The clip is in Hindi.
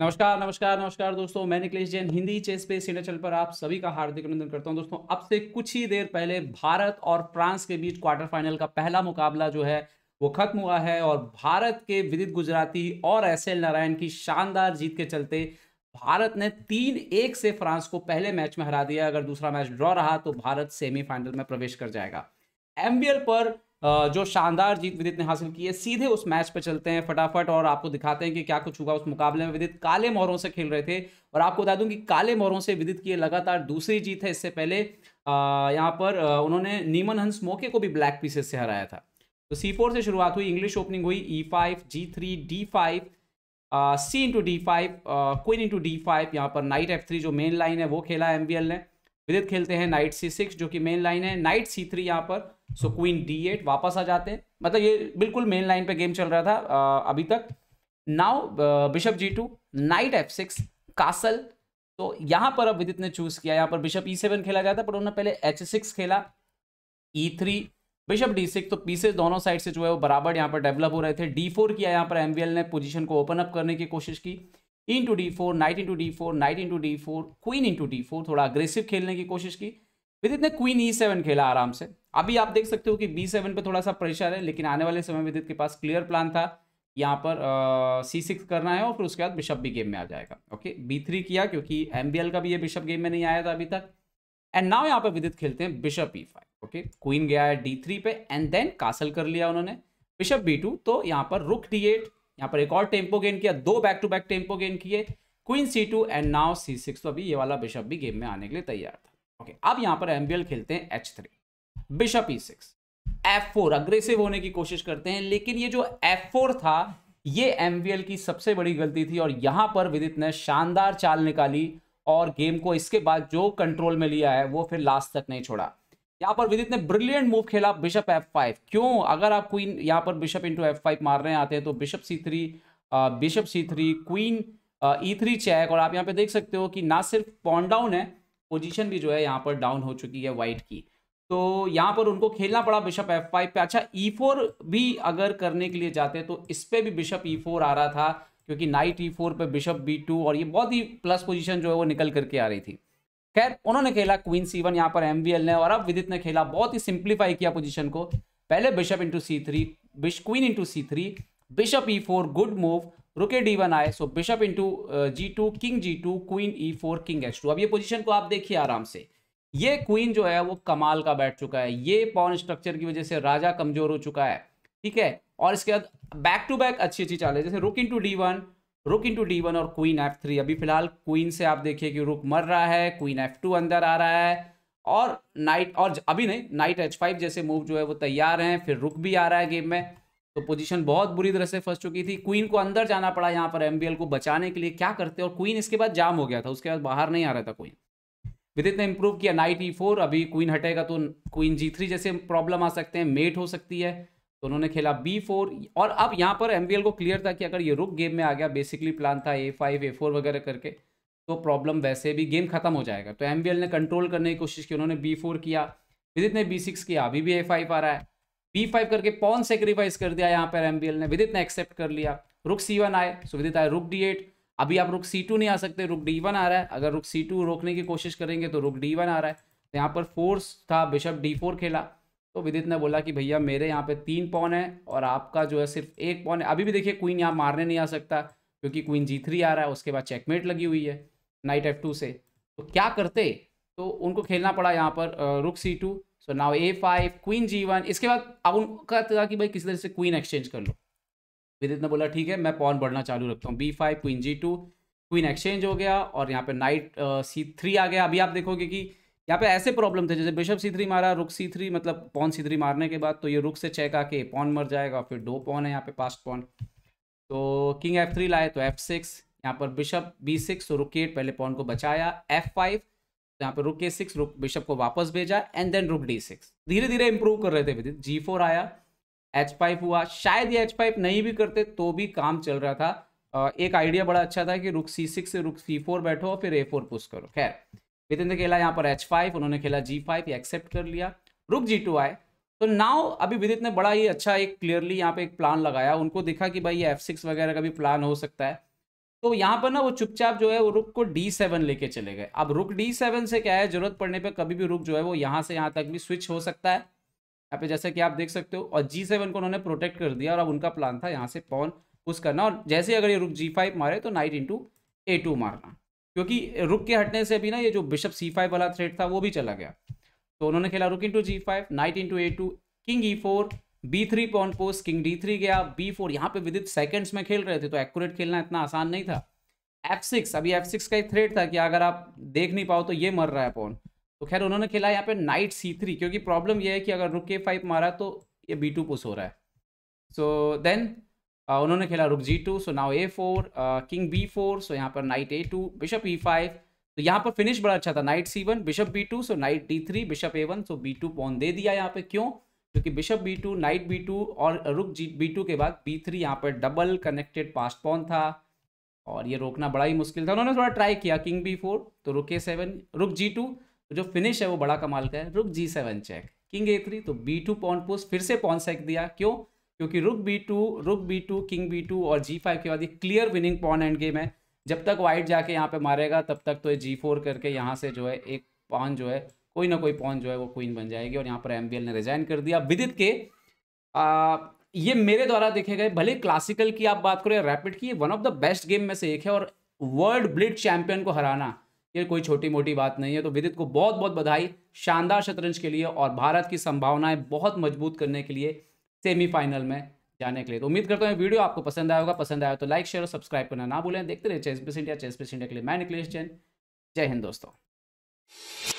नमस्कार नमस्कार नमस्कार दोस्तों मैं निकलेश जैन हिंदी चेस पे चैनल पर आप सभी का हार्दिक अभिनंदन करता हूं दोस्तों अब से कुछ ही देर पहले भारत और फ्रांस के बीच क्वार्टर फाइनल का पहला मुकाबला जो है वो खत्म हुआ है और भारत के विदित गुजराती और एस एल नारायण की शानदार जीत के चलते भारत ने तीन एक से फ्रांस को पहले मैच में हरा दिया अगर दूसरा मैच ड्रॉ रहा तो भारत सेमीफाइनल में प्रवेश कर जाएगा एमबीएल पर जो शानदार जीत विदित ने हासिल की है सीधे उस मैच पर चलते हैं फटाफट और आपको दिखाते हैं कि क्या कुछ हुआ उस मुकाबले में विदित काले मोहरों से खेल रहे थे और आपको बता दूं कि काले मोहरों से विदित की लगातार दूसरी जीत है इससे पहले यहाँ पर उन्होंने नीमन हंस मोके को भी ब्लैक पीसेस से हराया था तो सी से शुरुआत हुई इंग्लिश ओपनिंग हुई E five G three D five C into D five queen into D five यहाँ पर नाइट एफ थ्री जो मेन लाइन है वो खेला एम ने विदित खेलते हैं नाइट सी सिक्स जो कि मेन लाइन है नाइट सी थ्री यहाँ पर सो क्वीन डी एट वापस आ जाते हैं मतलब ये बिल्कुल मेन लाइन पे गेम चल रहा था आ, अभी तक now bishop G two knight F six castle तो यहाँ पर अब विदित ने चूज किया यहाँ पर बिशप ई सेवन खेला जाता पर उन्होंने पहले एच सिक्स खेला E three bishop D six तो पीसेज दोनों साइड से जो है वो बराबर यहाँ पर डेवलप हो रहे थे डी फोर किया यहाँ पर एल ने पोजीशन को ओपन अप करने की कोशिश की into D four knight into D four knight into D four queen into D four थोड़ा अग्रेसिव खेलने की कोशिश की विद इतने क्वीन ई सेवन खेला आराम से अभी आप देख सकते हो कि बी सेवन पर थोड़ा सा प्रेशर है लेकिन आने वाले समय विदित के पास क्लियर प्लान था यहाँ पर सी सिक्स करना है और फिर उसके बाद बिशप भी गेम में आ जाएगा ओके बी थ्री किया क्योंकि एम बी एल का भी ये बिशप गेम में नहीं आया था अभी तक एंड नाव यहाँ पर विदित खेलते हैं bishop E five okay queen गया है डी थ्री पे एंड देन कासल कर लिया उन्होंने बिशप बी टू तो यहाँ पर रुक डी एट यहाँ पर एक और टेम्पो गेन किया दो back to back tempo gain किए queen C two and now C six तो अभी ये वाला बिशप भी गेम में आने के लिए तैयार था ओके अब यहाँ पर एम्बियल खेलते हैं H three bishop E six F four aggressive होने की कोशिश करते हैं लेकिन ये जो एफ फोर था ये एम की सबसे बड़ी गलती थी और यहाँ पर विदित ने शानदार चाल निकाली और गेम को इसके बाद जो कंट्रोल में लिया है वो फिर लास्ट तक नहीं छोड़ा यहाँ पर विदित ने ब्रिलियंट मूव खेला बिशप एफ फाइव क्यों अगर आप क्वीन यहाँ पर बिशप इंटू एफ फाइव मारने आते हैं तो bishop C three bishop C three queen E three check और आप यहाँ पे देख सकते हो कि ना सिर्फ पॉन डाउन है पोजीशन भी जो है यहाँ पर डाउन हो चुकी है वाइट की तो यहाँ पर उनको खेलना पड़ा बिशप एफ फाइव पे अच्छा ई e फोर भी अगर करने के लिए जाते हैं तो इस पर भी बिशप ई फोर आ रहा था क्योंकि नाइट ई फोर पर बिशप बी टू और ये बहुत ही प्लस पोजिशन जो है वो निकल करके आ रही थी खैर उन्होंने खेला क्वीन सी वन यहाँ पर एम ने और अब विदित ने खेला बहुत ही सिंप्लीफाई किया पोजिशन को पहले बिशप इंटू सी थ्री बिश queen into C three bishop E four good move rook D one आए so bishop into G two king G two queen E four king H two अब ये पोजीशन को आप देखिए आराम से ये क्वीन जो है वो कमाल का बैठ चुका है ये पॉन स्ट्रक्चर की वजह से राजा कमजोर हो चुका है ठीक है और इसके बाद बैक टू बैक अच्छी अच्छी चाल है जैसे rook into D one rook into D one और क्वीन एफ थ्री अभी फिलहाल क्वीन से आप देखिए कि रुक मर रहा है क्वीन एफ टू अंदर आ रहा है और नाइट और अभी नहीं नाइट एच फाइव जैसे मूव जो है वो तैयार हैं फिर रुक भी आ रहा है गेम में तो पोजीशन बहुत बुरी तरह से फंस चुकी थी क्वीन को अंदर जाना पड़ा यहाँ पर एम को बचाने के लिए क्या करते और क्वीन इसके बाद जाम हो गया था उसके बाद बाहर नहीं आ रहा था क्वीन विदित ने इम्प्रूव किया नाइट ई फोर अभी क्वीन हटेगा तो क्वीन जी थ्री जैसे प्रॉब्लम आ सकते हैं मेट हो सकती है तो उन्होंने खेला बी फोर और अब यहाँ पर एम को क्लियर था कि अगर ये रुक गेम में आ गया बेसिकली प्लान था ए फाइव ए फोर वगैरह करके तो प्रॉब्लम वैसे भी गेम खत्म हो जाएगा तो एम ने कंट्रोल करने की कोशिश की उन्होंने बी फोर किया विदित ने बी सिक्स किया अभी भी ए फाइव आ रहा है बी फाइव करके पॉन सेक्रीफाइस कर दिया यहाँ पर एम ने विदित ने एक्सेप्ट कर लिया रुक सी वन आए सो विदित आए रुक डी एट अभी आप रुक सी टू नहीं आ सकते रुक डी वन आ रहा है अगर रुक सी टू रोकने की कोशिश करेंगे तो रुक डी वन आ रहा है तो यहाँ पर फोर्स था बिशप डी फोर खेला तो विदित ने बोला कि भैया मेरे यहाँ पे तीन पॉन है और आपका जो है सिर्फ एक पॉन है अभी भी देखिए क्वीन यहाँ मारने नहीं आ सकता क्योंकि क्वीन जी थ्री आ रहा है उसके बाद चेकमेट लगी हुई है नाइट एफ टू से तो क्या करते तो उनको खेलना पड़ा यहाँ पर rook C two so now A five queen G one इसके बाद अब उनका था कि भाई किसी तरह से क्वीन एक्सचेंज कर लो विदित ने बोला ठीक है मैं पॉन बढ़ना चालू रखता हूँ B five queen G two queen exchange हो गया और यहाँ पर नाइट सी थ्री आ गया अभी आप देखोगे कि यहाँ पे ऐसे प्रॉब्लम थे जैसे बिशप सी थ्री मारा रुक सी थ्री मतलब पॉन सी थ्री मारने के बाद तो ये रुक से चेक आके पॉन मर जाएगा फिर दो पॉन है यहाँ पे पास्ट पॉन तो किंग एफ थ्री लाए तो एफ सिक्स यहाँ पर बिशप बी सिक्स तो रुक एट पहले पॉन को बचाया एफ फाइव तो यहाँ पर रुक ए सिक्स रुक बिशप को वापस भेजा and then rook D six धीरे धीरे इंप्रूव कर रहे थे विदित जी फोर आया एच फाइव हुआ शायद ये एच फाइव नहीं भी करते तो भी काम चल रहा था एक आइडिया बड़ा अच्छा था कि रुक सी सिक्स से रुक सी फोर बैठो और फिर ए फोर पुश करो खैर वितेंद्र खेला यहाँ पर एच फाइव उन्होंने खेला जी फाइव एक्सेप्ट कर लिया रुक जी टू आए तो नाव अभी विदित ने बड़ा ही अच्छा एक क्लियरली यहाँ पे एक प्लान लगाया उनको देखा कि भाई ये एफ सिक्स वगैरह का भी प्लान हो सकता है तो यहाँ पर ना वो चुपचाप जो है वो रुक को डी सेवन लेके चले गए अब रुक डी सेवन से क्या है जरूरत पड़ने पर कभी भी रुक जो है वो यहाँ से यहाँ तक भी स्विच हो सकता है यहाँ पे जैसे कि आप देख सकते हो और जी सेवन को उन्होंने प्रोटेक्ट कर दिया और अब उनका प्लान था यहाँ से पॉन पुश करना और जैसे अगर ये रुक जी फाइव मारे तो नाइट इंटू ए टू मारना क्योंकि रुक के हटने से भी ना ये जो बिशप सी फाइव वाला थ्रेड था वो भी चला गया तो उन्होंने खेला rook into G five knight into A two king E four B three pawn post king D three गया बी फोर यहाँ पे विदिन सेकेंड्स में खेल रहे थे तो एक्यूरेट खेलना इतना आसान नहीं था एफ सिक्स अभी एफ सिक्स का एक थ्रेड था कि अगर आप देख नहीं पाओ तो ये मर रहा है पॉन तो खैर उन्होंने खेला यहाँ पे नाइट सी थ्री क्योंकि प्रॉब्लम यह है कि अगर रुक के फाइव मारा तो ये बी टू पुश हो रहा है सो so, देन उन्होंने खेला rook G two so now A four king B four so यहाँ पर knight A two bishop E five तो यहाँ पर फिनिश बड़ा अच्छा था knight C one bishop B two so knight D three bishop A one so B two pawn दे दिया यहाँ पे क्यों क्योंकि bishop B two knight B two और रुक जी बी टू के बाद बी थ्री यहाँ पर डबल कनेक्टेड पास्ट पॉन था और ये रोकना बड़ा ही मुश्किल था उन्होंने थोड़ा ट्राई किया किंग बी फोर तो रुक ए सेवन रुक जी टू तो जो फिनिश है वो बड़ा कमाल का है rook G seven check king A three तो बी टू पॉन पोस्ट फिर से पॉन सेक दिया क्यों क्योंकि rook B two rook B two king B two और जी फाइव के बाद ये clear winning pawn endgame है जब तक वाइट जाके यहाँ पे मारेगा तब तक तो ये जी फोर करके यहाँ से जो है एक पॉन जो है कोई ना कोई पॉन जो है वो क्वीन बन जाएगी और यहाँ पर एम ने रिजाइन कर दिया विदित के आ, ये मेरे द्वारा देखे गए भले क्लासिकल की आप बात करें रैपिड की one of the best game में से एक है और वर्ल्ड ब्लिड चैंपियन को हराना ये कोई छोटी मोटी बात नहीं है तो विदित को बहुत बहुत बधाई शानदार शतरंज के लिए और भारत की संभावनाएं बहुत मजबूत करने के लिए सेमीफाइनल में जाने के लिए तो उम्मीद करता हूँ वीडियो आपको पसंद आया होगा पसंद आया तो लाइक शेयर और सब्सक्राइब करना ना भूलें देखते रहे chess press India chess press India के लिए मैं निकलेश जैन जय हिंद दोस्तों